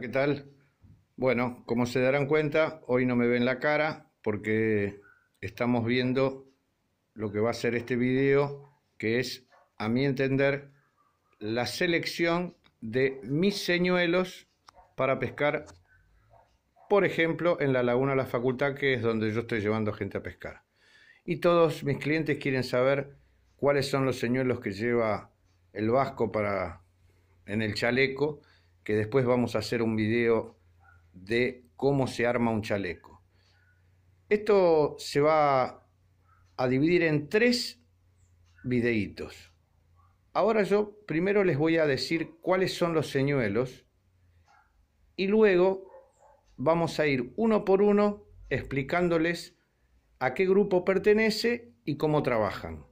¿qué tal? Bueno, como se darán cuenta, hoy no me ven la cara porque estamos viendo lo que va a ser este video, que es, a mi entender, la selección de mis señuelos para pescar, por ejemplo, en la Laguna de la Facultad, que es donde yo estoy llevando gente a pescar. Y todos mis clientes quieren saber cuáles son los señuelos que lleva el vasco para en el chaleco que después vamos a hacer un video de cómo se arma un chaleco. Esto se va a dividir en tres videitos. Ahora yo primero les voy a decir cuáles son los señuelos y luego vamos a ir uno por uno explicándoles a qué grupo pertenece y cómo trabajan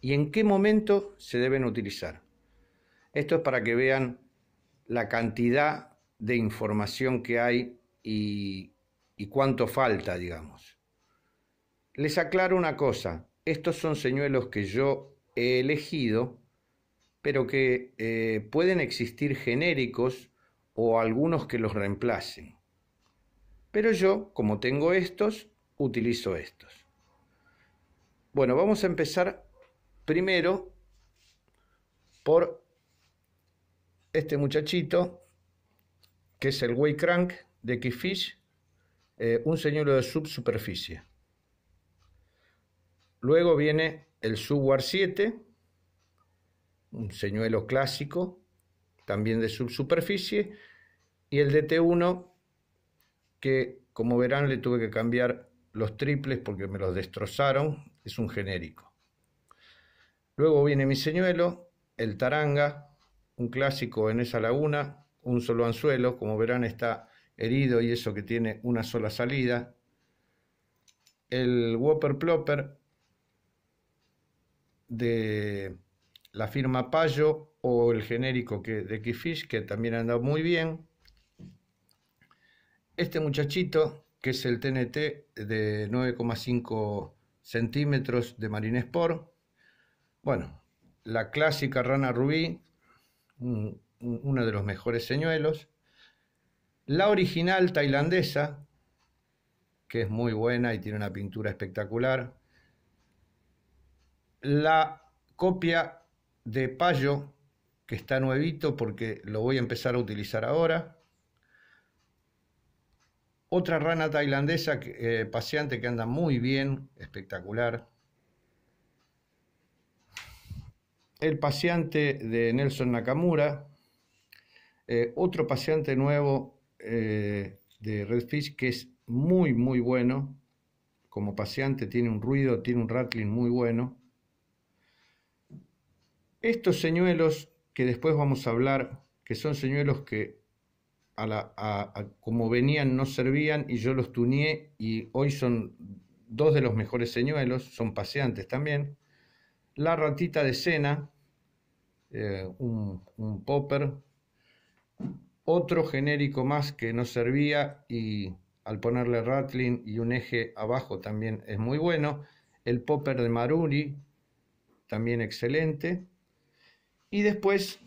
y en qué momento se deben utilizar. Esto es para que vean la cantidad de información que hay y, cuánto falta, digamos. Les aclaro una cosa, estos son señuelos que yo he elegido, pero que eh, pueden existir genéricos o algunos que los reemplacen. Pero yo, como tengo estos, utilizo estos. Bueno, vamos a empezar primero por este muchachito, que es el Way Crank de keyfish eh, un señuelo de subsuperficie. Luego viene el Subwar 7, un señuelo clásico, también de subsuperficie, y el DT1, que como verán le tuve que cambiar los triples porque me los destrozaron, es un genérico. Luego viene mi señuelo, el Taranga, un clásico en esa laguna, un solo anzuelo, como verán está herido y eso que tiene una sola salida. El Whopper Plopper de la firma Payo o el genérico que, de Keyfish que también andado muy bien. Este muchachito que es el TNT de 9,5 centímetros de Sport, Bueno, la clásica rana rubí uno de los mejores señuelos. La original tailandesa, que es muy buena y tiene una pintura espectacular. La copia de Payo, que está nuevito porque lo voy a empezar a utilizar ahora. Otra rana tailandesa eh, paseante que anda muy bien, espectacular. el paciente de Nelson Nakamura, eh, otro paciente nuevo eh, de Redfish que es muy, muy bueno. Como paciente tiene un ruido, tiene un rattling muy bueno. Estos señuelos que después vamos a hablar, que son señuelos que como venían no servían y yo los tuneé y hoy son dos de los mejores señuelos, son paseantes también. La ratita de cena, eh, un, popper, otro genérico más que no servía y al ponerle rattling y un eje abajo también es muy bueno, el popper de Maruri también excelente y después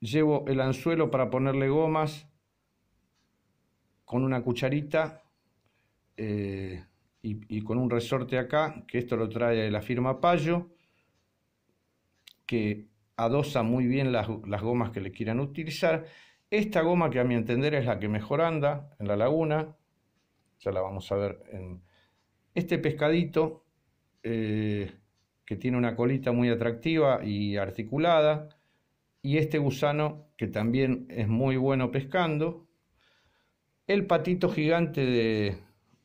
llevo el anzuelo para ponerle gomas con una cucharita eh, y, y, con un resorte acá, que esto lo trae la firma Payo que adosa muy bien las, gomas que le quieran utilizar. Esta goma que a mi entender es la que mejor anda en la laguna, ya la vamos a ver en este pescadito eh, que tiene una colita muy atractiva y articulada, y este gusano que también es muy bueno pescando, el patito gigante de,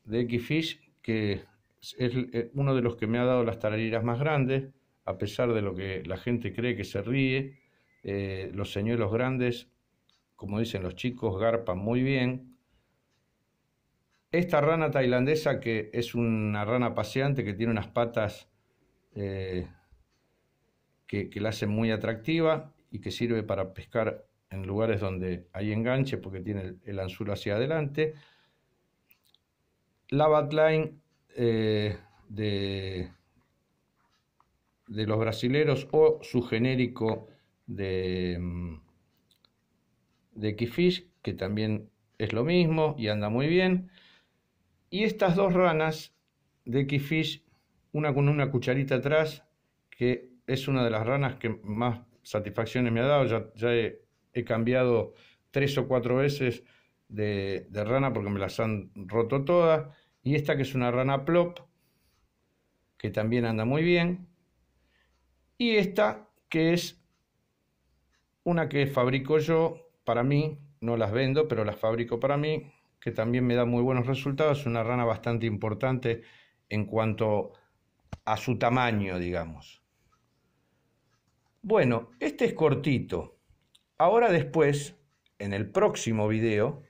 de que es uno de los que me ha dado las tarariras más grandes, a pesar de lo que la gente cree que se ríe, eh, los señuelos grandes, como dicen los chicos, garpan muy bien. Esta rana tailandesa, que es una rana paseante, que tiene unas patas eh, que, la hacen muy atractiva y que sirve para pescar en lugares donde hay enganche porque tiene el, el anzuelo hacia adelante. La batline eh, de de los brasileros o su genérico de, mm, de Kifish, que también es lo mismo y anda muy bien. Y estas dos ranas de Kifish, una con una cucharita atrás, que es una de las ranas que más satisfacciones me ha dado. Ya, he, he, cambiado tres o cuatro veces de, de rana porque me las han roto todas. Y esta que es una rana plop, que también anda muy bien. Y esta que es una que fabrico yo para mí, no las vendo, pero las fabrico para mí, que también me da muy buenos resultados, una rana bastante importante en cuanto a su tamaño, digamos. Bueno, este es cortito. Ahora después, en el próximo video,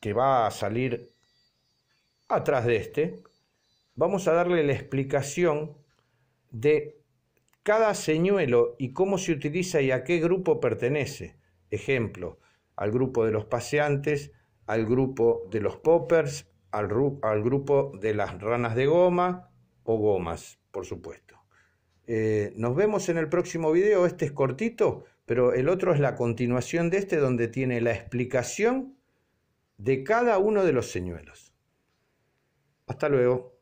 que va a salir atrás de este, vamos a darle la explicación de cada señuelo y cómo se utiliza y a qué grupo pertenece. Ejemplo, al grupo de los paseantes, al grupo de los poppers, al, grupo de las ranas de goma o gomas, por supuesto. Eh, nos vemos en el próximo video, este es cortito, pero el otro es la continuación de este donde tiene la explicación de cada uno de los señuelos. Hasta luego.